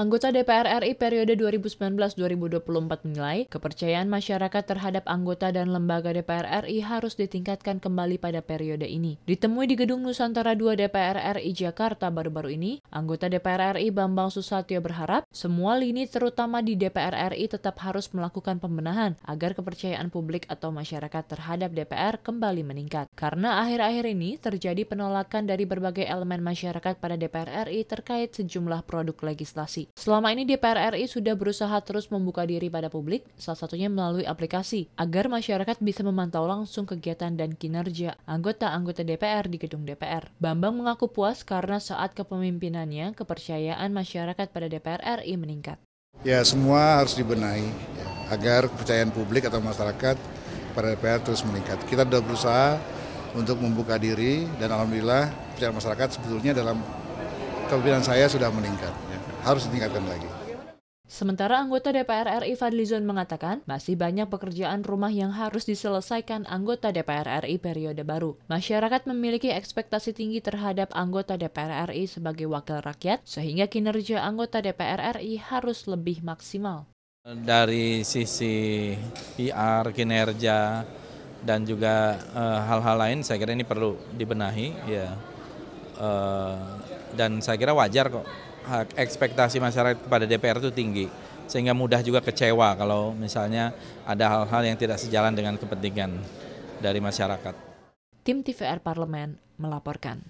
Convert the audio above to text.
Anggota DPR RI periode 2019-2024 menilai kepercayaan masyarakat terhadap anggota dan lembaga DPR RI harus ditingkatkan kembali pada periode ini. Ditemui di Gedung Nusantara 2 DPR RI Jakarta baru-baru ini, anggota DPR RI Bambang Susatyo berharap semua lini terutama di DPR RI tetap harus melakukan pembenahan agar kepercayaan publik atau masyarakat terhadap DPR kembali meningkat. Karena akhir-akhir ini terjadi penolakan dari berbagai elemen masyarakat pada DPR RI terkait sejumlah produk legislasi. Selama ini DPR RI sudah berusaha terus membuka diri pada publik, salah satunya melalui aplikasi, agar masyarakat bisa memantau langsung kegiatan dan kinerja anggota-anggota DPR di gedung DPR. Bambang mengaku puas karena saat kepemimpinannya, kepercayaan masyarakat pada DPR RI meningkat. Ya semua harus dibenahi ya, agar kepercayaan publik atau masyarakat pada DPR terus meningkat. Kita sudah berusaha untuk membuka diri dan alhamdulillah kepercayaan masyarakat sebetulnya dalam kepemimpinan saya sudah meningkat harus ditingkatkan lagi. Sementara anggota DPR RI Fadlizon mengatakan, masih banyak pekerjaan rumah yang harus diselesaikan anggota DPR RI periode baru. Masyarakat memiliki ekspektasi tinggi terhadap anggota DPR RI sebagai wakil rakyat, sehingga kinerja anggota DPR RI harus lebih maksimal. Dari sisi PR, kinerja, dan juga eh, hal-hal e, lain, saya kira ini perlu dibenahi. ya e, Dan saya kira wajar kok ekspektasi masyarakat kepada DPR itu tinggi sehingga mudah juga kecewa kalau misalnya ada hal-hal yang tidak sejalan dengan kepentingan dari masyarakat. Tim TVR Parlemen melaporkan.